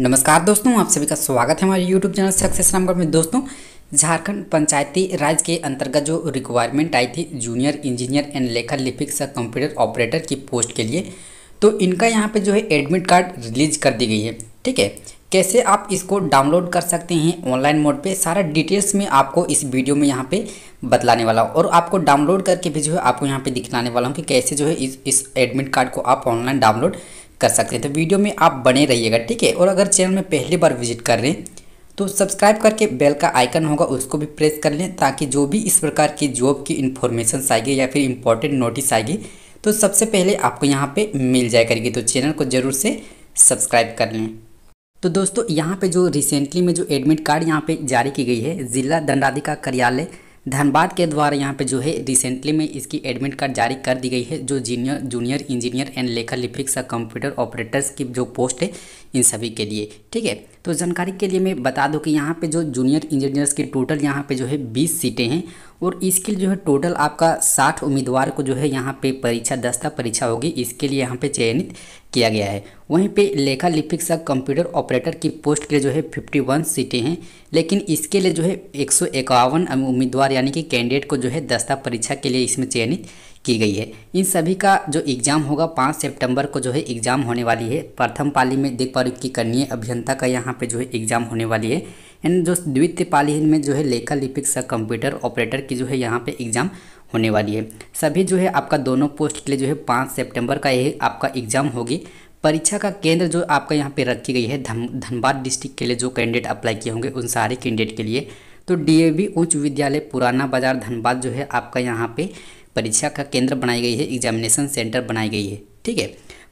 नमस्कार दोस्तों आप सभी का स्वागत है हमारे यूट्यूब चैनल सक्सेस नामगढ़ में दोस्तों झारखंड पंचायती राज के अंतर्गत जो रिक्वायरमेंट आई थी जूनियर इंजीनियर एंड लेखा लिपिक सह कंप्यूटर ऑपरेटर की पोस्ट के लिए तो इनका यहाँ पे जो है एडमिट कार्ड रिलीज कर दी गई है ठीक है कैसे आप इसको डाउनलोड कर सकते हैं ऑनलाइन मोड पे सारा डिटेल्स में आपको इस वीडियो में यहाँ पे बतलाने वाला हूँ और आपको डाउनलोड करके भी जो है आपको यहाँ पे दिखलाने वाला हूँ कि कैसे जो है इस इस एडमिट कार्ड को आप ऑनलाइन डाउनलोड कर सकते हैं तो वीडियो में आप बने रहिएगा ठीक है और अगर चैनल में पहली बार विजिट कर रहे हैं तो सब्सक्राइब करके बेल का आइकन होगा उसको भी प्रेस कर लें ताकि जो भी इस प्रकार की जॉब की इन्फॉर्मेशन आएगी या फिर इम्पोर्टेंट नोटिस आएगी तो सबसे पहले आपको यहाँ पे मिल जाया करेगी तो चैनल को ज़रूर से सब्सक्राइब कर लें तो दोस्तों यहाँ पे जो रिसेंटली में जो एडमिट कार्ड यहाँ पे जारी की गई है ज़िला दंडाधिकार कार्यालय धनबाद के द्वारा यहाँ पे जो है रिसेंटली में इसकी एडमिट कार्ड जारी कर दी गई है जो जीनियर जूनियर इंजीनियर एंड लेखा लिपिक्स और कंप्यूटर ऑपरेटर्स की जो पोस्ट है इन सभी के लिए ठीक है तो जानकारी के लिए मैं बता दूं कि यहाँ पे जो जूनियर इंजीनियर्स की टोटल यहाँ पे जो है 20 सीटें हैं और इसके लिए जो है टोटल आपका 60 उम्मीदवार को जो है यहाँ पे परीक्षा दस्ता परीक्षा होगी इसके लिए यहाँ पे चयनित किया गया है वहीं पे लेखा लिपिक सब कंप्यूटर ऑपरेटर की पोस्ट के लिए जो है 51 सीटें हैं लेकिन इसके लिए जो है एक उम्मीदवार यानी कि कैंडिडेट को जो है दस्ता परीक्षा के लिए इसमें चयनित की गई है इन सभी का जो एग्ज़ाम होगा पाँच सितंबर को जो है एग्ज़ाम होने वाली है प्रथम पाली में देख पा की कि कन्या अभियंता का यहाँ पे जो है एग्ज़ाम होने वाली है एंड जो द्वितीय पाली में जो है लेखा लिपिक सह कंप्यूटर ऑपरेटर की जो है यहाँ पे एग्ज़ाम होने वाली है सभी जो है आपका दोनों पोस्ट के लिए जो है पाँच सेप्टेम्बर का यही आपका एग्ज़ाम होगी परीक्षा का केंद्र जो आपका यहाँ पे रखी गई है धनबाद डिस्ट्रिक्ट के लिए जो कैंडिडेट अप्लाई किए होंगे उन सारे कैंडिडेट के लिए तो डी उच्च विद्यालय पुराना बाजार धनबाद जो है आपका यहाँ पे परीक्षा का केंद्र बनाई गई है एग्जामिनेशन सेंटर बनाई गई है ठीक है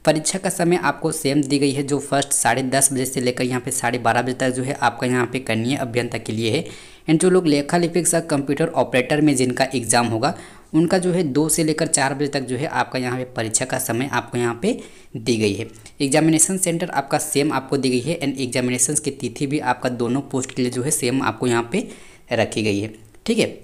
परीक्षा का समय आपको सेम दी गई है जो फर्स्ट साढ़े दस बजे से लेकर यहाँ पे साढ़े बारह बजे तक जो है आपका यहाँ पे कन्या अभियंता के लिए है एंड जो लोग लेखा लिपिक सा कंप्यूटर ऑपरेटर में जिनका एग्ज़ाम होगा उनका जो है दो से लेकर चार बजे तक जो है आपका यहाँ पे परीक्षा का समय आपको यहाँ पे दी गई है एग्जामिनेशन सेंटर आपका सेम आपको दी गई है एंड एग्जामिनेशन की तिथि भी आपका दोनों पोस्ट के लिए जो है सेम आपको यहाँ पे रखी गई है ठीक है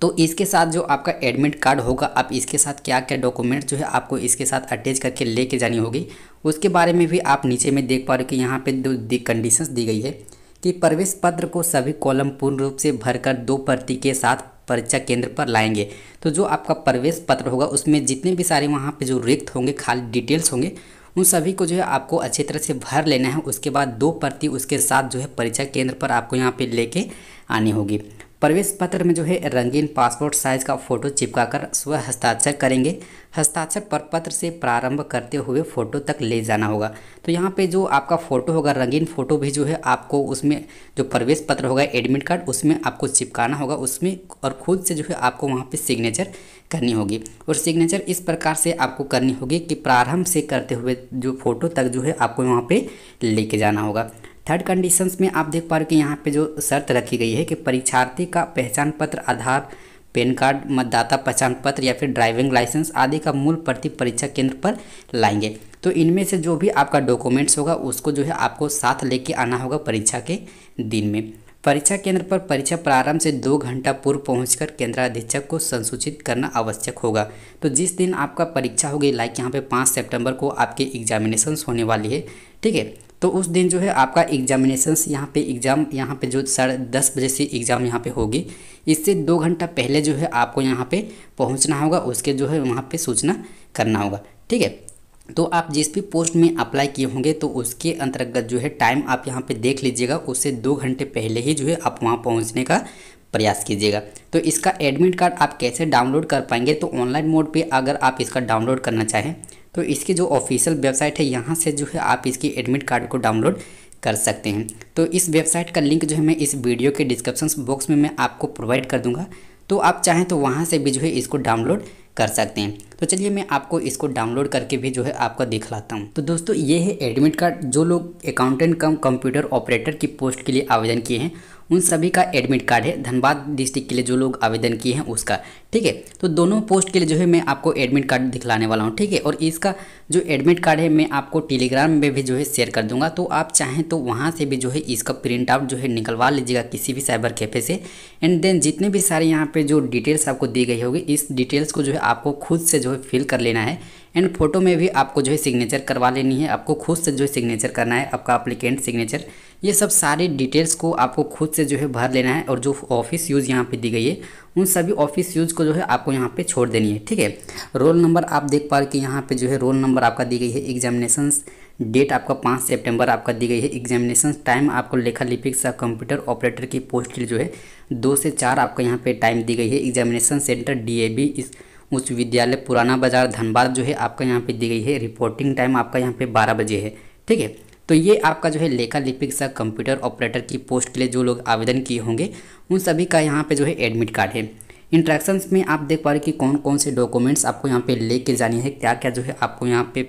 तो इसके साथ जो आपका एडमिट कार्ड होगा आप इसके साथ क्या क्या डॉक्यूमेंट जो है आपको इसके साथ अटैच करके लेके जानी होगी उसके बारे में भी आप नीचे में देख पा रहे हो कि यहाँ पे दी कंडीशंस दी गई है कि प्रवेश पत्र को सभी कॉलम पूर्ण रूप से भरकर दो प्रति के साथ परीक्षा केंद्र पर लाएंगे तो जो आपका प्रवेश पत्र होगा उसमें जितने भी सारे वहाँ पर जो रिक्त होंगे खाली डिटेल्स होंगे उन सभी को जो है आपको अच्छी तरह से भर लेना है उसके बाद दो प्रति उसके साथ जो है परीक्षा केंद्र पर आपको यहाँ पर ले आनी होगी प्रवेश पत्र में जो है रंगीन पासपोर्ट साइज का फोटो चिपकाकर स्व हस्ताक्षर करेंगे हस्ताक्षर पर पत्र से प्रारंभ करते हुए फ़ोटो तक ले जाना होगा तो यहाँ पे जो आपका फ़ोटो होगा रंगीन फ़ोटो भी जो है आपको उसमें जो प्रवेश पत्र होगा एडमिट कार्ड उसमें आपको चिपकाना होगा उसमें और खुद से जो है आपको वहाँ पे सिग्नेचर करनी होगी और सिग्नेचर इस प्रकार से आपको करनी होगी कि प्रारंभ से करते हुए जो फ़ोटो तक जो है आपको वहाँ पर लेके जाना होगा थर्ड कंडीशंस में आप देख पा रहे हो कि यहाँ पे जो शर्त रखी गई है कि परीक्षार्थी का पहचान पत्र आधार पैन कार्ड मतदाता पहचान पत्र या फिर ड्राइविंग लाइसेंस आदि का मूल प्रति परीक्षा केंद्र पर लाएंगे तो इनमें से जो भी आपका डॉक्यूमेंट्स होगा उसको जो है आपको साथ लेके आना होगा परीक्षा के दिन में परीक्षा केंद्र पर परीक्षा प्रारंभ से दो घंटा पूर्व पहुंचकर केंद्राधीक्षक को संसूचित करना आवश्यक होगा तो जिस दिन आपका परीक्षा होगी लाइक यहाँ पे पाँच सितंबर को आपके एग्जामिनेशंस होने वाली है ठीक है तो उस दिन जो है आपका एग्जामिनेशन यहाँ पे एग्ज़ाम यहाँ पे जो साढ़े दस बजे से एग्ज़ाम यहाँ पे होगी इससे दो घंटा पहले जो है आपको यहाँ पे पहुँचना होगा उसके जो है वहाँ पे सूचना करना होगा ठीक है तो आप जिस भी पोस्ट में अप्लाई किए होंगे तो उसके अंतर्गत जो है टाइम आप यहाँ पर देख लीजिएगा उससे दो घंटे पहले ही जो है आप वहाँ पहुँचने का प्रयास कीजिएगा तो इसका एडमिट कार्ड आप कैसे डाउनलोड कर पाएंगे तो ऑनलाइन मोड पे अगर आप इसका डाउनलोड करना चाहें तो इसकी जो ऑफिशियल वेबसाइट है यहाँ से जो है आप इसकी एडमिट कार्ड को डाउनलोड कर सकते हैं तो इस वेबसाइट का लिंक जो है मैं इस वीडियो के डिस्क्रिप्शन बॉक्स में मैं आपको प्रोवाइड कर दूँगा तो आप चाहें तो वहाँ से भी जो है इसको डाउनलोड कर सकते हैं तो चलिए मैं आपको इसको डाउनलोड करके भी जो है आपका दिखलाता हूँ तो दोस्तों ये है एडमिट कार्ड जो लोग अकाउंटेंट कम कंप्यूटर ऑपरेटर की पोस्ट के लिए आवेदन किए हैं उन सभी का एडमिट कार्ड है धनबाद डिस्ट्रिक्ट के लिए जो लोग आवेदन किए हैं उसका ठीक है तो दोनों पोस्ट के लिए जो है मैं आपको एडमिट कार्ड दिखलाने वाला हूँ ठीक है और इसका जो एडमिट कार्ड है मैं आपको टेलीग्राम में भी जो है शेयर कर दूंगा तो आप चाहें तो वहाँ से भी जो है इसका प्रिंट आउट जो है निकलवा लीजिएगा किसी भी साइबर कैफे से एंड देन जितने भी सारे यहाँ पर जो डिटेल्स आपको दी गई होगी इस डिटेल्स को जो है आपको खुद से जो है फिल कर लेना है एंड फोटो में भी आपको जो है सिग्नेचर करवा लेनी है आपको खुद से जो है सिग्नेचर करना है आपका अप्लीकेंट सिग्नेचर ये सब सारे डिटेल्स को आपको खुद से जो है भर लेना है और जो ऑफिस यूज़ यहाँ पे दी गई है उन सभी ऑफिस यूज़ को जो है आपको यहाँ पे छोड़ देनी है ठीक है रोल नंबर आप देख पा रहे कि यहाँ पे जो है रोल नंबर आपका दी गई है एग्जामिनेशन डेट आपका पाँच सेप्टेम्बर आपका दी गई है एग्जामिनेशन टाइम आपको लेखा लिपिक सा कंप्यूटर ऑपरेटर की पोस्ट जो है दो से चार आपको यहाँ पर टाइम दी गई है एग्जामिनेशन सेंटर बी इस उच्च विद्यालय पुराना बाजार धनबाद जो है आपका यहाँ पे दी गई है रिपोर्टिंग टाइम आपका यहाँ पे बारह बजे है ठीक है तो ये आपका जो है लेखा लिपिक सा कंप्यूटर ऑपरेटर की पोस्ट के लिए जो लोग आवेदन किए होंगे उन सभी का यहाँ पे जो है एडमिट कार्ड है इंट्रैक्शंस में आप देख पा रहे कि कौन कौन से डॉक्यूमेंट्स आपको यहाँ पे लेके जानी है क्या क्या जो है आपको यहाँ पे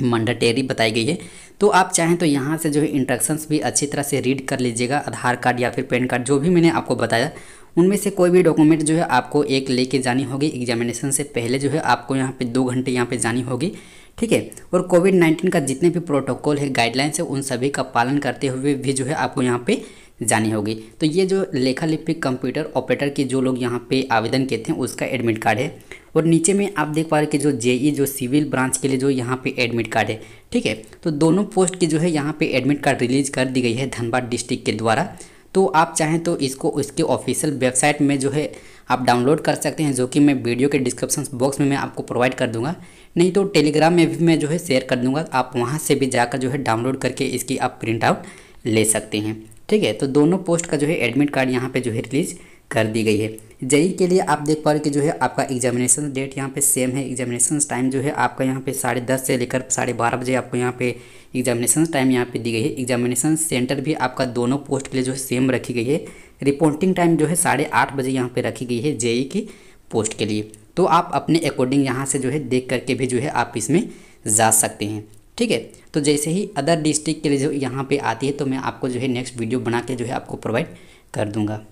मंडाटेरी बताई गई है तो आप चाहें तो यहाँ से जो है इंट्रैक्शंस भी अच्छी तरह से रीड कर लीजिएगा आधार कार्ड या फिर पैन कार्ड जो भी मैंने आपको बताया उनमें से कोई भी डॉक्यूमेंट जो है आपको एक लेके जानी होगी एग्जामिनेशन से पहले जो है आपको यहाँ पे दो घंटे यहाँ पे जानी होगी ठीक है और कोविड नाइन्टीन का जितने भी प्रोटोकॉल है गाइडलाइंस है उन सभी का पालन करते हुए भी जो है आपको यहाँ पे जानी होगी तो ये जो लेखा लिपिक कंप्यूटर ऑपरेटर के जो लोग यहाँ पे आवेदन किए थे उसका एडमिट कार्ड है और नीचे में आप देख पा रहे कि जो जेई e, जो सिविल ब्रांच के लिए जो यहाँ पे एडमिट कार्ड है ठीक है तो दोनों पोस्ट की जो है यहाँ पे एडमिट कार्ड रिलीज कर दी गई है धनबाद डिस्ट्रिक्ट के द्वारा तो आप चाहें तो इसको उसके ऑफिशियल वेबसाइट में जो है आप डाउनलोड कर सकते हैं जो कि मैं वीडियो के डिस्क्रिप्शन बॉक्स में मैं आपको प्रोवाइड कर दूंगा नहीं तो टेलीग्राम में भी मैं जो है शेयर कर दूंगा आप वहाँ से भी जाकर जो है डाउनलोड करके इसकी आप प्रिंट आउट ले सकते हैं ठीक है तो दोनों पोस्ट का जो है एडमिट कार्ड यहाँ पर जो है रिलीज़ कर दी गई है जेई के लिए आप देख पा रहे कि जो है आपका एग्जामिनेशन डेट यहाँ पे सेम है एग्जामिनेशन टाइम जो है आपका यहाँ पे साढ़े दस से लेकर साढ़े बारह बजे आपको यहाँ पे एग्जामिनेशन टाइम यहाँ पे दी गई है एग्जामिनेशन सेंटर भी आपका दोनों पोस्ट के लिए जो है सेम रखी गई है रिपोर्टिंग टाइम जो है साढ़े आठ बजे यहाँ पर रखी गई है जेई की पोस्ट के लिए तो आप अपने अकॉर्डिंग यहाँ से जो है देख करके भी जो है आप इसमें जा सकते हैं ठीक है तो जैसे ही अदर डिस्ट्रिक्ट के लिए जो यहाँ पे आती है तो मैं आपको जो है नेक्स्ट वीडियो बना के जो है आपको प्रोवाइड कर दूँगा